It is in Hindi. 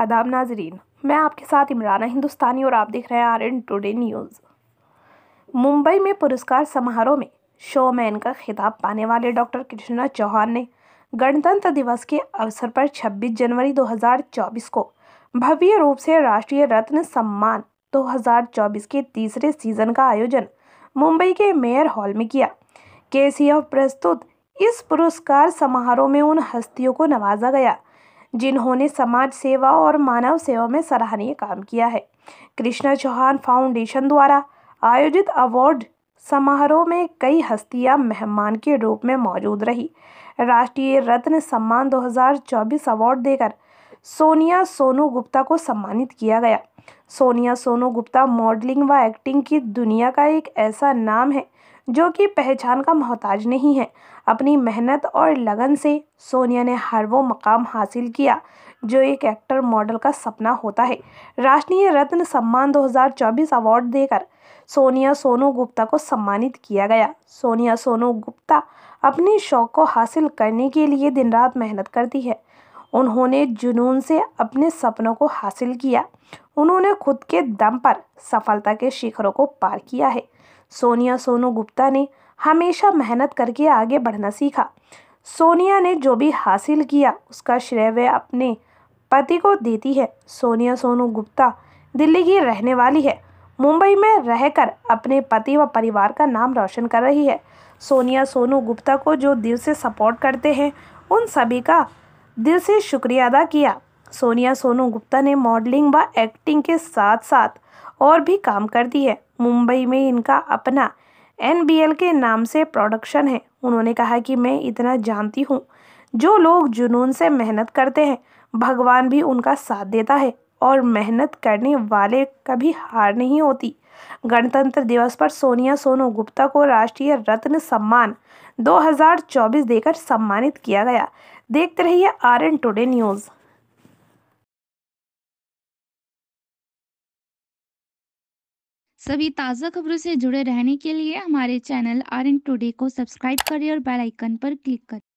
आदाब नाजरीन मैं आपके साथ इमराना हिंदुस्तानी और आप देख रहे हैं R N today news Mumbai में पुरस्कार समारोह में शोमैन का खिताब पाने वाले डॉक्टर कृष्णा चौहान ने गणतंत्र दिवस के अवसर पर 26 जनवरी 2024 को भव्य रूप से राष्ट्रीय रत्न सम्मान 2024 के तीसरे सीजन का आयोजन मुंबई के मेयर हॉल में किया के प्रस्तुत इस पुरस्कार समारोह में उन हस्तियों को नवाजा गया जिन्होंने समाज सेवा और मानव सेवा में सराहनीय काम किया है कृष्णा चौहान फाउंडेशन द्वारा आयोजित अवार्ड समारोह में कई हस्तियां मेहमान के रूप में मौजूद रही राष्ट्रीय रत्न सम्मान 2024 अवार्ड देकर सोनिया सोनू गुप्ता को सम्मानित किया गया सोनिया सोनू गुप्ता मॉडलिंग व एक्टिंग की दुनिया का एक ऐसा नाम है जो कि पहचान का मोहताज नहीं है अपनी मेहनत और लगन से सोनिया ने हर वो मकाम हासिल किया जो एक एक्टर मॉडल का सपना होता है राष्ट्रीय रत्न सम्मान 2024 अवार्ड देकर सोनिया सोनू गुप्ता को सम्मानित किया गया सोनिया सोनू गुप्ता अपने शौक़ को हासिल करने के लिए दिन रात मेहनत करती है उन्होंने जुनून से अपने सपनों को हासिल किया उन्होंने खुद के दम पर सफलता के शिखरों को पार किया है सोनिया सोनू गुप्ता ने हमेशा मेहनत करके आगे बढ़ना सीखा सोनिया ने जो भी हासिल किया उसका श्रेय वह अपने पति को देती है सोनिया सोनू गुप्ता दिल्ली की रहने वाली है मुंबई में रहकर अपने पति व परिवार का नाम रोशन कर रही है सोनिया सोनू गुप्ता को जो दिल से सपोर्ट करते हैं उन सभी का दिल से शुक्रिया अदा किया सोनिया सोनू गुप्ता ने मॉडलिंग व एक्टिंग के साथ साथ और भी काम करती है मुंबई में इनका अपना एन के नाम से प्रोडक्शन है उन्होंने कहा कि मैं इतना जानती हूँ जो लोग जुनून से मेहनत करते हैं भगवान भी उनका साथ देता है और मेहनत करने वाले कभी हार नहीं होती गणतंत्र दिवस पर सोनिया सोनू गुप्ता को राष्ट्रीय रत्न सम्मान 2024 देकर सम्मानित किया गया देखते रहिए आर एन टुडे न्यूज़ सभी ताज़ा खबरों से जुड़े रहने के लिए हमारे चैनल आर एन टूडे को सब्सक्राइब करें और बेल आइकन पर क्लिक करें